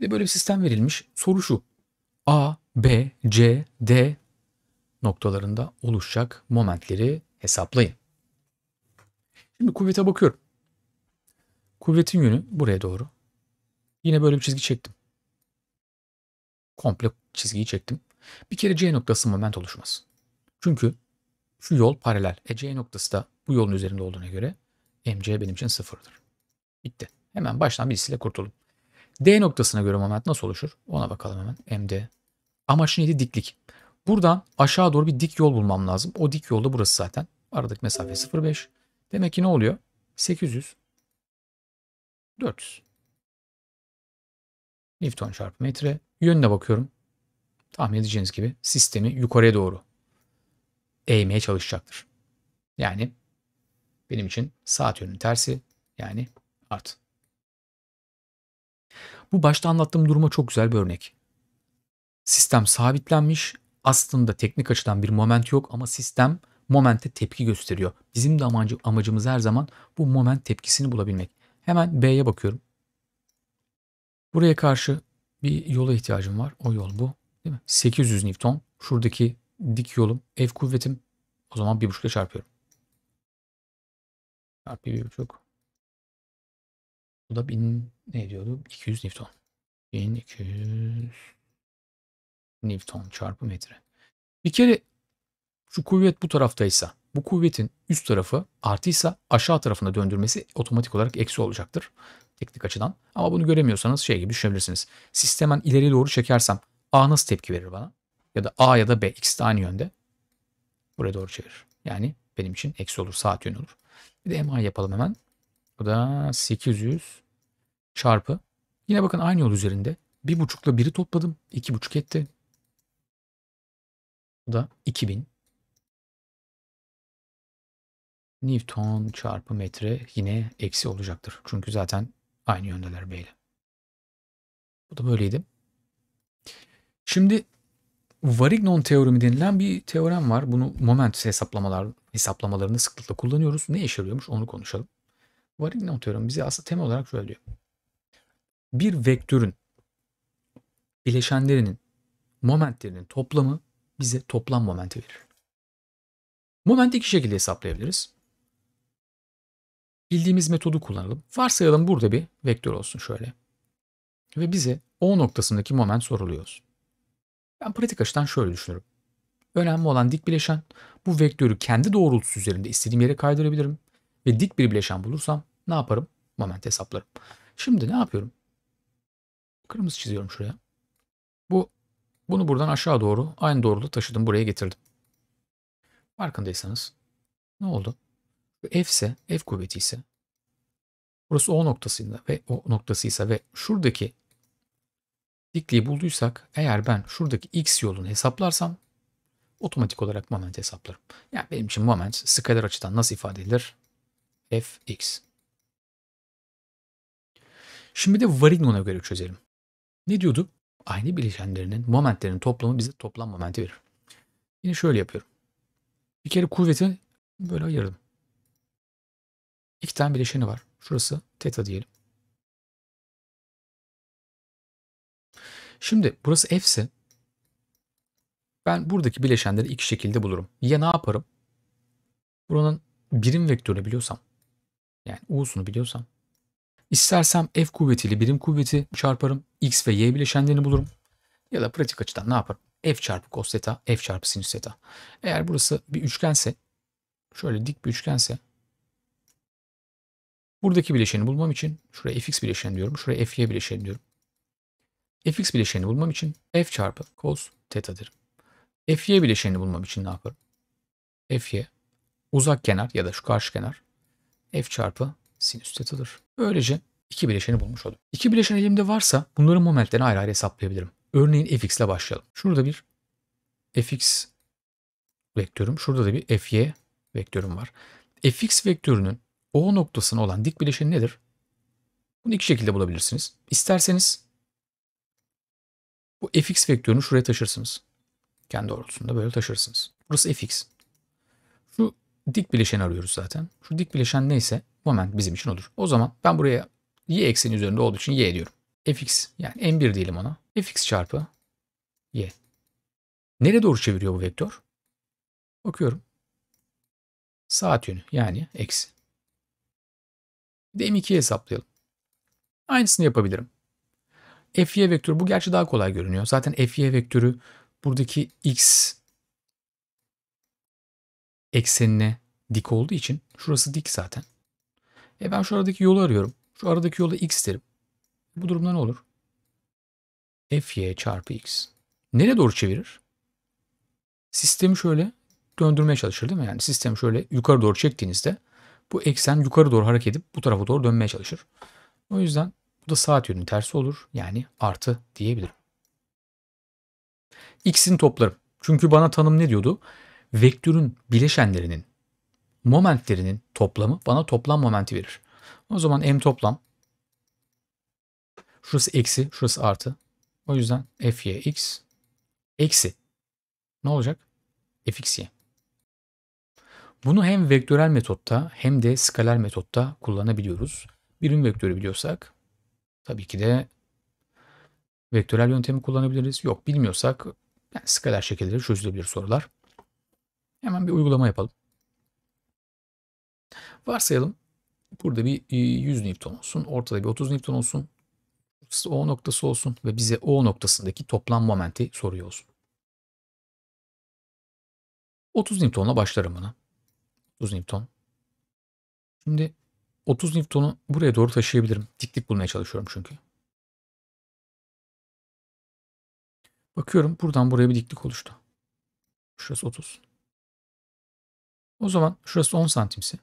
Ve böyle bir sistem verilmiş. Soru şu. A, B, C, D noktalarında oluşacak momentleri hesaplayın. Şimdi kuvvete bakıyorum. Kuvvetin yönü buraya doğru. Yine böyle bir çizgi çektim. Komple çizgiyi çektim. Bir kere C noktası moment oluşmaz. Çünkü şu yol paralel. E C noktası da bu yolun üzerinde olduğuna göre MC benim için sıfırdır. Bitti. Hemen baştan birisiyle kurtulup. D noktasına göre moment nasıl oluşur? Ona bakalım hemen. MD. Amacı neydi? Diklik. Buradan aşağı doğru bir dik yol bulmam lazım. O dik yolda burası zaten. Aradık mesafe 0,5. Demek ki ne oluyor? 800 400 Newton çarpı metre. Yönüne bakıyorum. Tahmin edeceğiniz gibi sistemi yukarıya doğru eğmeye çalışacaktır. Yani benim için saat yönünün tersi yani art. Bu başta anlattığım duruma çok güzel bir örnek. Sistem sabitlenmiş. Aslında teknik açıdan bir moment yok ama sistem momente tepki gösteriyor. Bizim de amacı, amacımız her zaman bu moment tepkisini bulabilmek. Hemen B'ye bakıyorum. Buraya karşı bir yola ihtiyacım var. O yol bu. Değil mi? 800 Newton. Şuradaki dik yolum. Ev kuvvetim. O zaman 1.5 ile çarpıyorum. Çarpı 1.5. Bu da 1000 ne diyordu? 200 Newton. 1200 Newton çarpı metre. Bir kere şu kuvvet bu taraftaysa bu kuvvetin üst tarafı artıysa aşağı tarafına döndürmesi otomatik olarak eksi olacaktır teknik açıdan. Ama bunu göremiyorsanız şey gibi düşünebilirsiniz. Sistemen ileri doğru çekersem A nasıl tepki verir bana? Ya da A ya da B ikisi de aynı yönde. Buraya doğru çevirir. Yani benim için eksi olur, saat yönü olur. Bir de MA yapalım hemen. Bu da 800 çarpı. Yine bakın aynı yol üzerinde. 1.5 ile 1'i topladım. 2.5 etti. Bu da 2000. Newton çarpı metre yine eksi olacaktır. Çünkü zaten aynı yöndeler böyle. Bu da böyleydi. Şimdi Varignon teoremi denilen bir teorem var. Bunu moment hesaplamalar hesaplamalarında sıklıkla kullanıyoruz. Ne işe yarıyormuş onu konuşalım. Varignon teoremi bize aslında temel olarak şöyle diyor bir vektörün bileşenlerinin momentlerinin toplamı bize toplam momenti verir. Momenti iki şekilde hesaplayabiliriz. Bildiğimiz metodu kullanalım. Varsayalım burada bir vektör olsun şöyle. Ve bize O noktasındaki moment soruluyor. Ben pratik açıdan şöyle düşünürüm. Önemli olan dik bileşen. Bu vektörü kendi doğrultusu üzerinde istediğim yere kaydırabilirim. Ve dik bir bileşen bulursam ne yaparım? Moment hesaplarım. Şimdi ne yapıyorum? Kırmızı çiziyorum şuraya. Bu bunu buradan aşağı doğru aynı doğruluğu taşıdım. Buraya getirdim. Farkındaysanız ne oldu? F ise, F kuvveti ise burası O noktasında ve O noktasıysa ve şuradaki dikliği bulduysak eğer ben şuradaki X yolunu hesaplarsam otomatik olarak moment hesaplarım. Yani benim için moment skaler açıdan nasıl ifade edilir? Fx. Şimdi de Varignon'a göre çözelim. Ne diyordu? Aynı bileşenlerinin momentlerinin toplamı bize toplam momenti verir. Yine şöyle yapıyorum. Bir kere kuvveti böyle ayırdım. İki tane bileşeni var. Şurası teta diyelim. Şimdi burası F ise ben buradaki bileşenleri iki şekilde bulurum. Ya ne yaparım? Buranın birim vektörünü biliyorsam yani U'sunu biliyorsam İstersem F kuvvetiyle birim kuvveti çarparım. X ve Y bileşenlerini bulurum. Ya da pratik açıdan ne yaparım? F çarpı cos theta, F çarpı sinüs theta. Eğer burası bir üçgense, şöyle dik bir üçgense, buradaki bileşeni bulmam için, şuraya fx bileşeni diyorum, şuraya fy bileşeni diyorum. fx bileşeni bulmam için f çarpı cos theta derim. fy bileşeni bulmam için ne yaparım? fy uzak kenar ya da şu karşı kenar f çarpı sinüs teta'dır. Böylece iki bileşeni bulmuş oldum. İki bileşen elimde varsa bunların momentlerini ayrı ayrı hesaplayabilirim. Örneğin fx ile başlayalım. Şurada bir fx vektörüm, şurada da bir fy vektörüm var. fx vektörünün o noktasına olan dik bileşeni nedir? Bunu iki şekilde bulabilirsiniz. İsterseniz bu fx vektörünü şuraya taşırsınız. Kendi doğrultusunda böyle taşırsınız. Burası fx dik bileşen arıyoruz zaten. Şu dik bileşen neyse moment bizim için olur. O zaman ben buraya y ekseni üzerinde olduğu için y diyorum. fx yani m1 diyelim ona. fx çarpı y. Nereye doğru çeviriyor bu vektör? Bakıyorum. Saat yönü yani eksi. Bir de m2'yi hesaplayalım. Aynısını yapabilirim. fy vektörü bu gerçi daha kolay görünüyor. Zaten fy vektörü buradaki x eksenine dik olduğu için şurası dik zaten. E ben şu aradaki yolu arıyorum. Şu aradaki yolu x derim. Bu durumda ne olur? fy çarpı x. Nereye doğru çevirir? Sistemi şöyle döndürmeye çalışır değil mi? Yani sistemi şöyle yukarı doğru çektiğinizde bu eksen yukarı doğru hareket edip bu tarafa doğru dönmeye çalışır. O yüzden bu da saat yönünün tersi olur. Yani artı diyebilirim. X'in toplarım. Çünkü bana tanım ne diyordu? Vektörün bileşenlerinin momentlerinin toplamı bana toplam momenti verir. O zaman m toplam şurası eksi şurası artı. O yüzden f y x eksi ne olacak? fx y. Bunu hem vektörel metotta hem de skaler metotta kullanabiliyoruz. Birim vektörü biliyorsak tabii ki de vektörel yöntemi kullanabiliriz. Yok bilmiyorsak yani skaler şekilleri çözülebilir sorular. Hemen bir uygulama yapalım. Varsayalım burada bir 100 e, Newton olsun. Ortada bir 30 Newton olsun. O noktası olsun ve bize O noktasındaki toplam momenti soruyor olsun. 30 Newton'la başlarım buna. 30 Newton. Şimdi 30 Newton'u buraya doğru taşıyabilirim. Dik dik bulmaya çalışıyorum çünkü. Bakıyorum buradan buraya bir diklik oluştu. Şurası 30. O zaman şurası 10 santimse.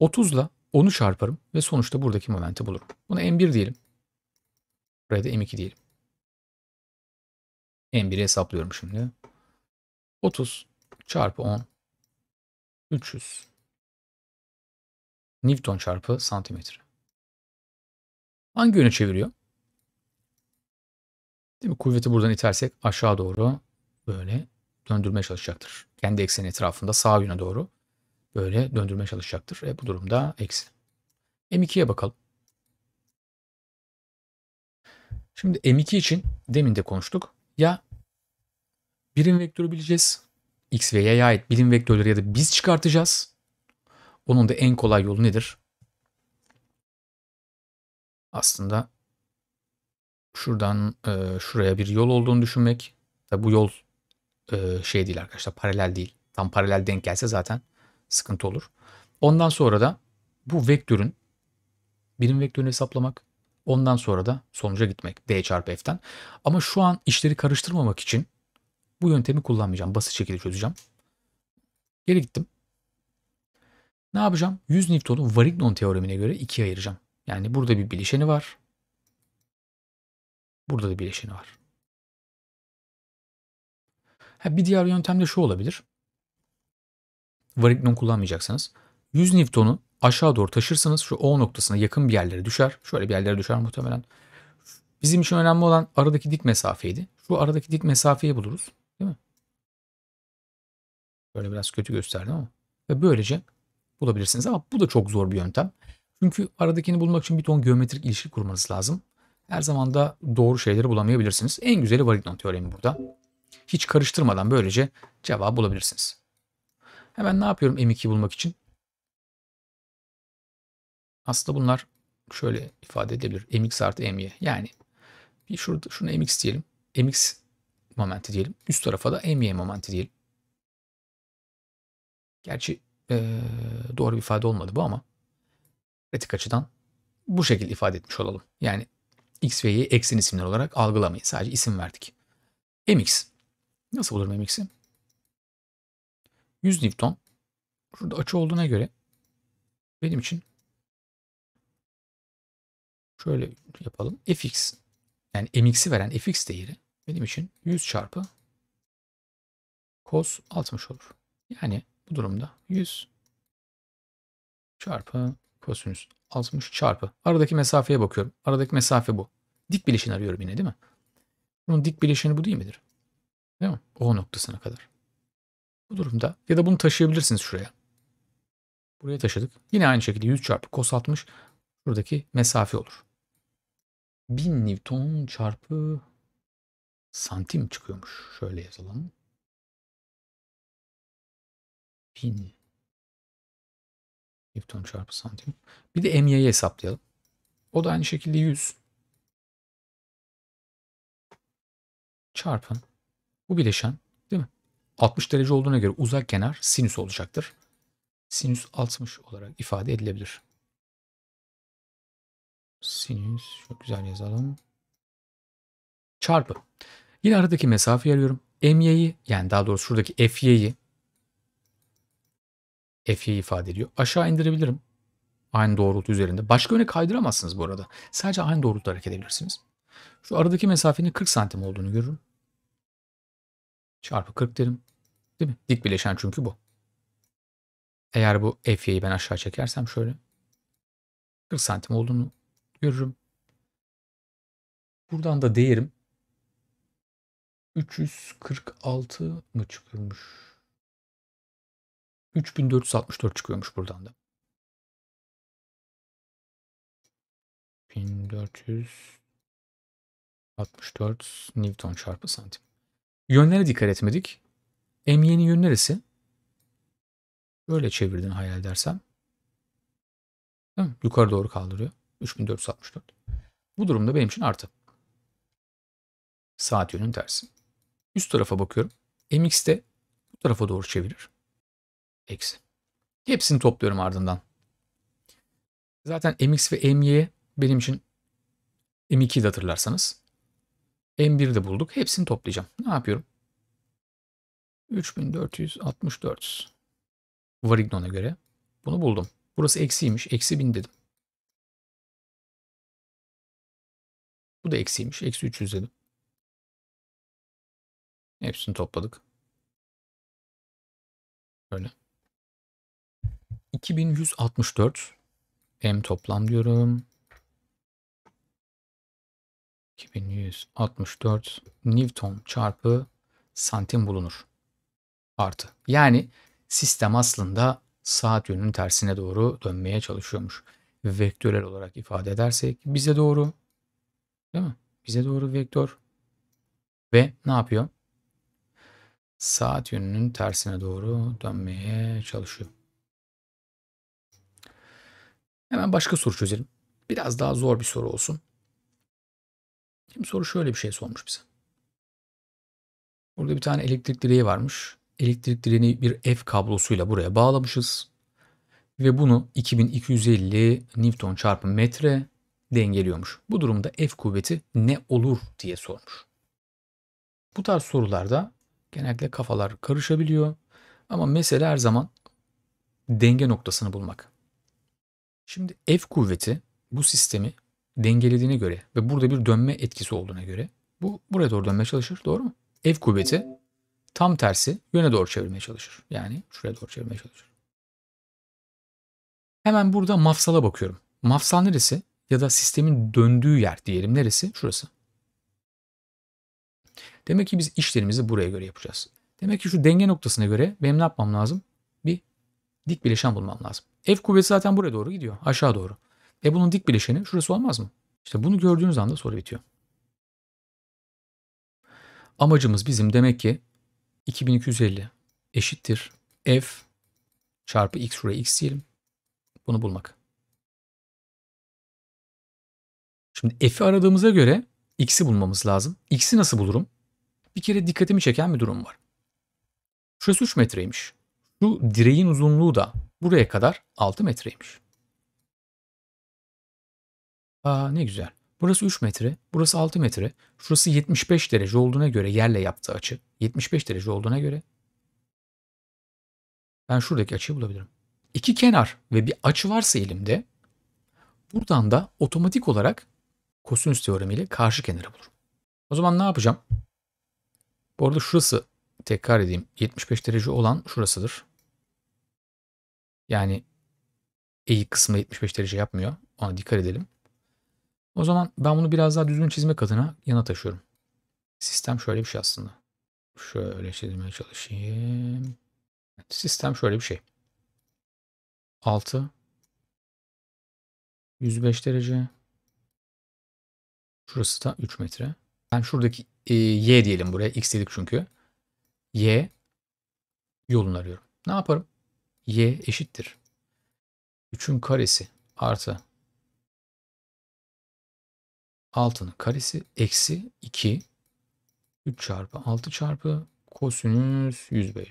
30'la 10'u çarparım ve sonuçta buradaki momenti bulurum. Buna M1 diyelim. Buraya da M2 diyelim. M1'i hesaplıyorum şimdi. 30 çarpı 10 300 Newton çarpı santimetre. Hangi yöne çeviriyor? Değil mi? Kuvveti buradan itersek aşağı doğru böyle döndürmeye çalışacaktır. Kendi ekseni etrafında sağ yöne doğru böyle döndürmeye çalışacaktır. E, bu durumda eksi. M2'ye bakalım. Şimdi M2 için demin de konuştuk. Ya birim vektörü bileceğiz. X ve Y'ye ait birim vektörleri ya da biz çıkartacağız. Onun da en kolay yolu nedir? Aslında şuradan e, şuraya bir yol olduğunu düşünmek. Tabi bu yol e, şey değil arkadaşlar paralel değil. Tam paralel denk gelse zaten sıkıntı olur. Ondan sonra da bu vektörün birim vektörünü hesaplamak, ondan sonra da sonuca gitmek d çarpı f'ten. Ama şu an işleri karıştırmamak için bu yöntemi kullanmayacağım. Basit şekilde çözeceğim. Geri gittim. Ne yapacağım? 100 Newton'u Varignon teoremine göre ikiye ayıracağım. Yani burada bir bileşeni var. Burada da bileşeni var. Ha, bir diğer yöntem de şu olabilir varignon kullanmayacaksınız. 100 Newton'u aşağı doğru taşırsanız şu O noktasına yakın bir yerlere düşer. Şöyle bir yerlere düşer muhtemelen. Bizim için önemli olan aradaki dik mesafeydi. Şu aradaki dik mesafeyi buluruz. Değil mi? Böyle biraz kötü gösterdim ama. Ve böylece bulabilirsiniz. Ama bu da çok zor bir yöntem. Çünkü aradakini bulmak için bir ton geometrik ilişki kurmanız lazım. Her zaman da doğru şeyleri bulamayabilirsiniz. En güzeli Varignon teoremi burada. Hiç karıştırmadan böylece cevabı bulabilirsiniz. Hemen ne yapıyorum M2 bulmak için? Aslında bunlar şöyle ifade edebilir. Mx artı my. Yani bir şurada şunu mx diyelim. Mx momenti diyelim. Üst tarafa da my momenti diyelim. Gerçi ee, doğru bir ifade olmadı bu ama pratik açıdan bu şekilde ifade etmiş olalım. Yani x ve y eksen isimler olarak algılamayın. Sadece isim verdik. mx. Nasıl bulurum mx'i? 100 Newton. Şurada açı olduğuna göre benim için şöyle yapalım. Fx yani mx'i veren fx değeri benim için 100 çarpı cos 60 olur. Yani bu durumda 100 çarpı kosinüs 60 çarpı. Aradaki mesafeye bakıyorum. Aradaki mesafe bu. Dik bileşini arıyorum yine değil mi? Bunun dik bileşeni bu değil midir? Değil mi? O noktasına kadar. Bu durumda ya da bunu taşıyabilirsiniz şuraya. Buraya taşıdık. Yine aynı şekilde 100 çarpı cos 60 şuradaki mesafe olur. 1000 Newton çarpı santim çıkıyormuş. Şöyle yazalım. 1000 Newton çarpı santim. Bir de MY'yi hesaplayalım. O da aynı şekilde 100 çarpın bu bileşen 60 derece olduğuna göre uzak kenar sinüs olacaktır. Sinüs 60 olarak ifade edilebilir. Sinüs çok güzel yazalım. Çarpı. Yine aradaki mesafeyi arıyorum. MY'yi yani daha doğrusu şuradaki FY'yi F'ye ifade ediyor. Aşağı indirebilirim. Aynı doğrultu üzerinde. Başka yöne kaydıramazsınız bu arada. Sadece aynı doğrultuda hareket edebilirsiniz. Şu aradaki mesafenin 40 santim olduğunu görürüm. Çarpı 40 derim. Değil mi? Dik bileşen çünkü bu. Eğer bu F'yi ben aşağı çekersem şöyle 40 santim olduğunu görürüm. Buradan da değerim 346 mı çıkıyormuş? 3464 çıkıyormuş buradan da. 1464 Newton çarpı santim. Yönlere dikkat etmedik. Emyenin yönü neresi? Böyle çevirdin hayal dersem. Değil mi? Yukarı doğru kaldırıyor. 3464. Bu durumda benim için artı. Saat yönün tersi. Üst tarafa bakıyorum. MX de bu tarafa doğru çevirir. Eksi. Hepsini topluyorum ardından. Zaten MX ve MY benim için M2'yi hatırlarsanız M1'i de bulduk. Hepsini toplayacağım. Ne yapıyorum? 3464 Varignon'a göre bunu buldum. Burası eksiymiş. Eksi 1000 dedim. Bu da eksiymiş. Eksi 300 dedim. Hepsini topladık. Böyle. 2164 M toplam diyorum. 2164 Newton çarpı santim bulunur. Artı. Yani sistem aslında saat yönünün tersine doğru dönmeye çalışıyormuş. Vektörel olarak ifade edersek bize doğru değil mi? Bize doğru vektör ve ne yapıyor? Saat yönünün tersine doğru dönmeye çalışıyor. Hemen başka soru çözelim. Biraz daha zor bir soru olsun. Şimdi soru şöyle bir şey sormuş bize. Burada bir tane elektrik direği varmış. Elektrik direğini bir F kablosuyla buraya bağlamışız. Ve bunu 2250 Newton çarpı metre dengeliyormuş. Bu durumda F kuvveti ne olur diye sormuş. Bu tarz sorularda genellikle kafalar karışabiliyor. Ama mesele her zaman denge noktasını bulmak. Şimdi F kuvveti bu sistemi dengelediğine göre ve burada bir dönme etkisi olduğuna göre bu buraya doğru dönmeye çalışır. Doğru mu? Ev kuvveti tam tersi yöne doğru çevirmeye çalışır. Yani şuraya doğru çevirmeye çalışır. Hemen burada mafsala bakıyorum. Mafsal neresi? Ya da sistemin döndüğü yer diyelim neresi? Şurası. Demek ki biz işlerimizi buraya göre yapacağız. Demek ki şu denge noktasına göre benim ne yapmam lazım? Bir dik bileşen bulmam lazım. F kuvveti zaten buraya doğru gidiyor. Aşağı doğru. E bunun dik bileşeni şurası olmaz mı? İşte bunu gördüğünüz anda soru bitiyor. Amacımız bizim demek ki 2250 eşittir f çarpı x şuraya x diyelim. Bunu bulmak. Şimdi f'i aradığımıza göre x'i bulmamız lazım. X'i nasıl bulurum? Bir kere dikkatimi çeken bir durum var. Şurası 3 metreymiş. Şu direğin uzunluğu da buraya kadar 6 metreymiş. Aa ne güzel. Burası 3 metre, burası 6 metre. Şurası 75 derece olduğuna göre yerle yaptığı açı. 75 derece olduğuna göre ben şuradaki açıyı bulabilirim. İki kenar ve bir açı varsa elimde buradan da otomatik olarak kosinüs teoremiyle karşı kenarı bulurum. O zaman ne yapacağım? Bu arada şurası tekrar edeyim. 75 derece olan şurasıdır. Yani eğik kısmı 75 derece yapmıyor. Ona dikkat edelim. O zaman ben bunu biraz daha düzgün çizmek adına yana taşıyorum. Sistem şöyle bir şey aslında. Şöyle çizmeye çalışayım. sistem şöyle bir şey. 6 105 derece Şurası da 3 metre. Ben şuradaki e, Y diyelim buraya. X dedik çünkü. Y yolunu arıyorum. Ne yaparım? Y eşittir. 3'ün karesi artı 6'nın karesi eksi 2 3 çarpı 6 çarpı kosinüs 105.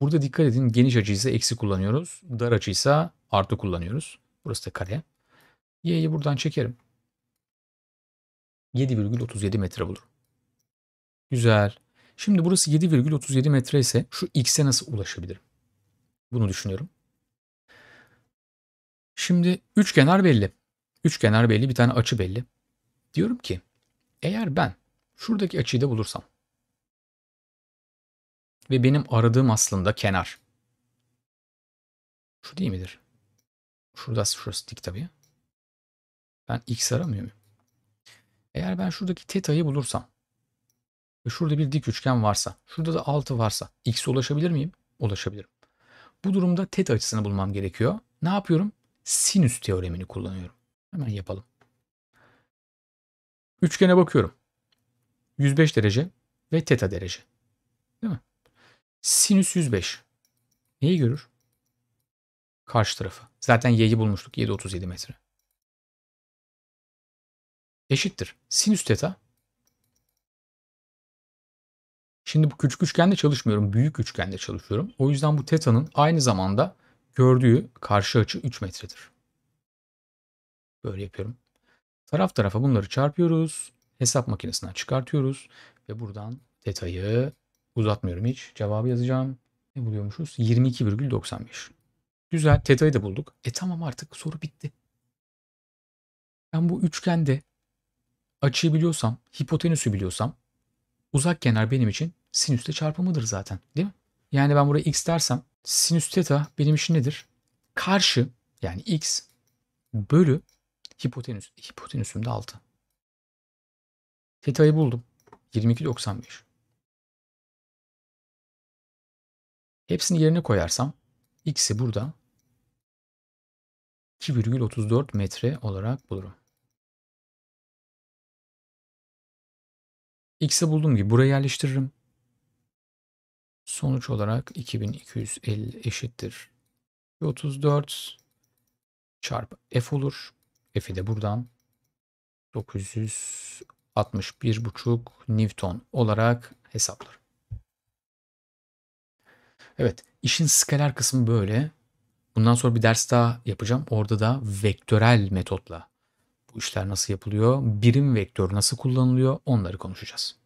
Burada dikkat edin geniş açıysa eksi kullanıyoruz. Dar açıysa artı kullanıyoruz. Burası da kare. Y'yi buradan çekerim. 7,37 metre bulur Güzel. Şimdi burası 7,37 metre ise şu x'e nasıl ulaşabilirim? Bunu düşünüyorum. Şimdi üç kenar belli. üç kenar belli, bir tane açı belli. Diyorum ki eğer ben şuradaki açıyı da bulursam ve benim aradığım aslında kenar. Şu değil midir? Şurada şurası dik tabii. Ben x aramıyor muyum? Eğer ben şuradaki teta'yı bulursam ve şurada bir dik üçgen varsa, şurada da 6 varsa x'e ulaşabilir miyim? Ulaşabilirim. Bu durumda teta açısını bulmam gerekiyor. Ne yapıyorum? Sinüs teoremini kullanıyorum. Hemen yapalım. Üçgene bakıyorum. 105 derece ve teta derece. Değil mi? Sinüs 105. Neyi görür? Karşı tarafı. Zaten y'yi bulmuştuk. 737 metre. Eşittir. Sinüs teta. Şimdi bu küçük üçgende çalışmıyorum. Büyük üçgende çalışıyorum. O yüzden bu teta'nın aynı zamanda gördüğü karşı açı 3 metredir. Böyle yapıyorum. Taraf tarafa bunları çarpıyoruz. Hesap makinesinden çıkartıyoruz. Ve buradan teta'yı uzatmıyorum hiç. Cevabı yazacağım. Ne buluyormuşuz? 22,95. Güzel. Teta'yı da bulduk. E tamam artık soru bitti. Ben bu üçgende açıyı biliyorsam, hipotenüsü biliyorsam uzak kenar benim için sinüsle çarpımıdır zaten değil mi? Yani ben buraya x dersem sinüs teta benim için nedir? Karşı yani x bölü Hipotenüs. Hipotenüsüm de 6. Teta'yı buldum. 22.95. Hepsini yerine koyarsam x'i burada 2,34 metre olarak bulurum. X'i bulduğum gibi buraya yerleştiririm. Sonuç olarak 2250 eşittir. 34 çarpı f olur. F'i e de buradan 961,5 Newton olarak hesaplar. Evet işin skaler kısmı böyle. Bundan sonra bir ders daha yapacağım. Orada da vektörel metotla bu işler nasıl yapılıyor, birim vektör nasıl kullanılıyor onları konuşacağız.